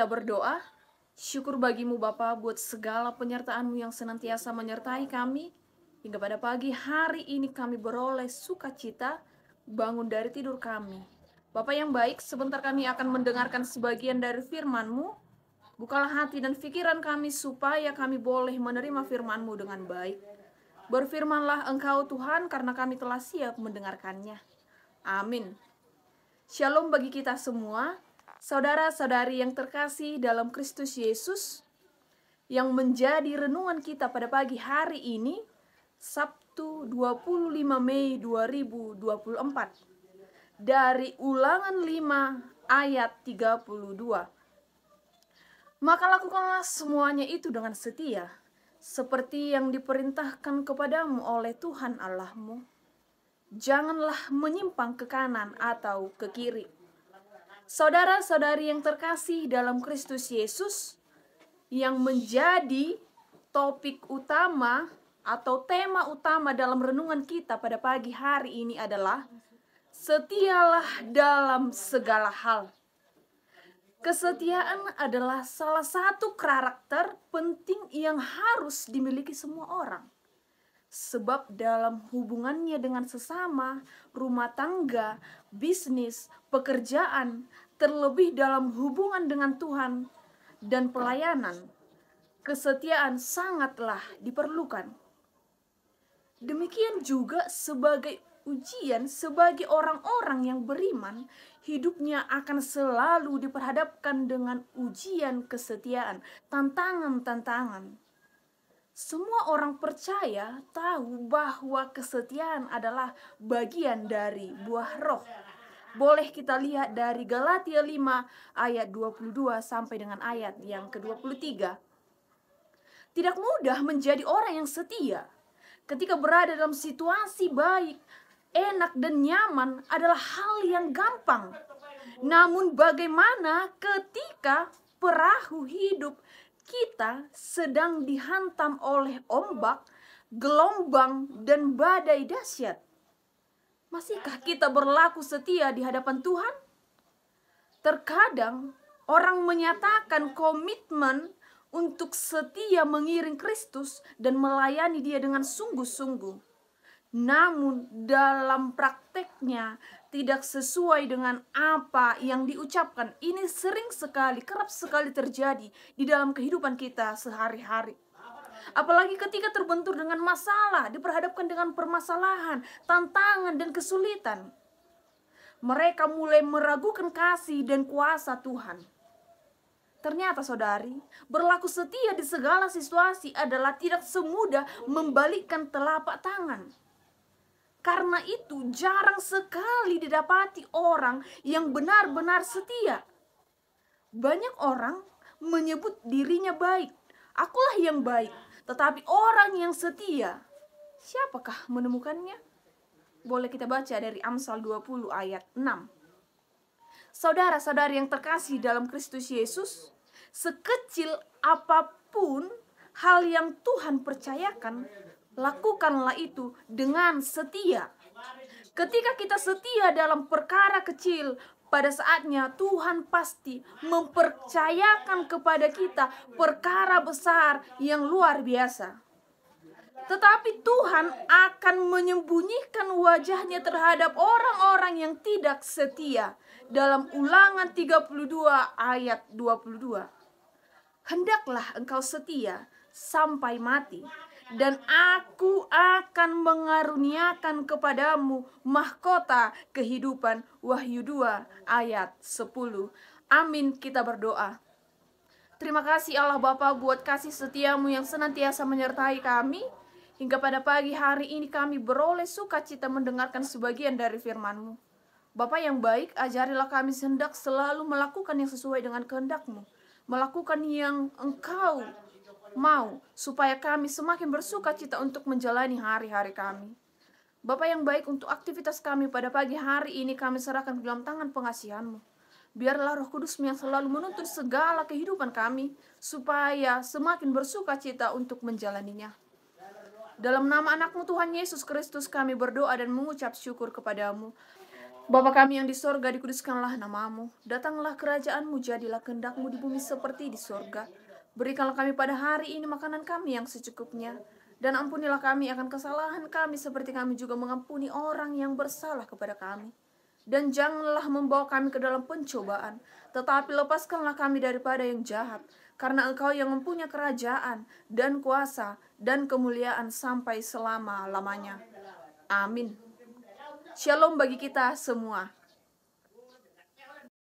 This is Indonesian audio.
kita berdoa, syukur bagimu Bapa buat segala penyertaanmu yang senantiasa menyertai kami, hingga pada pagi hari ini kami beroleh sukacita bangun dari tidur kami. Bapak yang baik, sebentar kami akan mendengarkan sebagian dari firmanmu Bukalah hati dan pikiran kami supaya kami boleh menerima firmanmu dengan baik. Berfirmanlah Engkau Tuhan karena kami telah siap mendengarkannya. Amin. Shalom bagi kita semua. Saudara-saudari yang terkasih dalam Kristus Yesus, yang menjadi renungan kita pada pagi hari ini, Sabtu 25 Mei 2024, dari ulangan 5 ayat 32. Maka lakukanlah semuanya itu dengan setia, seperti yang diperintahkan kepadamu oleh Tuhan Allahmu. Janganlah menyimpang ke kanan atau ke kiri, saudara-saudari yang terkasih dalam Kristus Yesus, yang menjadi topik utama atau tema utama dalam renungan kita pada pagi hari ini adalah setialah dalam segala hal. Kesetiaan adalah salah satu karakter penting yang harus dimiliki semua orang. Sebab dalam hubungannya dengan sesama, rumah tangga, bisnis, pekerjaan, terlebih dalam hubungan dengan Tuhan dan pelayanan, kesetiaan sangatlah diperlukan. Demikian juga sebagai ujian sebagai orang-orang yang beriman, hidupnya akan selalu diperhadapkan dengan ujian kesetiaan, tantangan-tantangan. Semua orang percaya tahu bahwa kesetiaan adalah bagian dari buah roh. Boleh kita lihat dari Galatia 5 ayat 22 sampai dengan ayat yang ke-23. Tidak mudah menjadi orang yang setia. Ketika berada dalam situasi baik, enak dan nyaman adalah hal yang gampang. Namun bagaimana ketika perahu hidup kita sedang dihantam oleh ombak, gelombang, dan badai dahsyat. Masihkah kita berlaku setia di hadapan Tuhan? Terkadang orang menyatakan komitmen untuk setia mengiring Kristus dan melayani Dia dengan sungguh-sungguh. Namun, dalam prakteknya, tidak sesuai dengan apa yang diucapkan. Ini sering sekali, kerap sekali terjadi di dalam kehidupan kita sehari-hari. Apalagi ketika terbentur dengan masalah, diperhadapkan dengan permasalahan, tantangan, dan kesulitan. Mereka mulai meragukan kasih dan kuasa Tuhan. Ternyata saudari, berlaku setia di segala situasi adalah tidak semudah membalikkan telapak tangan karena itu jarang sekali didapati orang yang benar-benar setia. Banyak orang menyebut dirinya baik. Akulah yang baik, tetapi orang yang setia, siapakah menemukannya? Boleh kita baca dari Amsal 20 ayat 6. Saudara-saudari yang terkasih dalam Kristus Yesus, sekecil apapun hal yang Tuhan percayakan, lakukanlah itu dengan setia. Ketika kita setia dalam perkara kecil, pada saatnya Tuhan pasti mempercayakan kepada kita perkara besar yang luar biasa. Tetapi Tuhan akan menyembunyikan wajahnya terhadap orang-orang yang tidak setia dalam ulangan 32 ayat 22. Hendaklah engkau setia sampai mati dan aku akan mengaruniakan kepadamu mahkota kehidupan Wahyu 2 ayat 10. Amin kita berdoa. Terima kasih Allah Bapa buat kasih setiamu yang senantiasa menyertai kami. Hingga pada pagi hari ini kami beroleh sukacita mendengarkan sebagian dari FirmanMu. Bapa yang baik, ajarilah kami hendak selalu melakukan yang sesuai dengan kehendakMu, Melakukan yang Engkau mau supaya kami semakin bersuka cita untuk menjalani hari-hari kami. Bapak yang baik untuk aktivitas kami pada pagi hari ini kami serahkan ke dalam tangan pengasihanmu. Biarlah roh kudusmu yang selalu menuntun segala kehidupan kami, supaya semakin bersuka cita untuk menjalaninya. Dalam nama anakmu Tuhan Yesus Kristus kami berdoa dan mengucap syukur kepadamu. Bapa kami yang di sorga, dikuduskanlah namamu. Datanglah kerajaanmu, jadilah kehendakmu di bumi seperti di sorga. Berikanlah kami pada hari ini makanan kami yang secukupnya. Dan ampunilah kami akan kesalahan kami seperti kami juga mengampuni orang yang bersalah kepada kami. Dan janganlah membawa kami ke dalam pencobaan, tetapi lepaskanlah kami daripada yang jahat, karena engkau yang mempunyai kerajaan dan kuasa dan kemuliaan sampai selama-lamanya. Amin. Shalom bagi kita semua.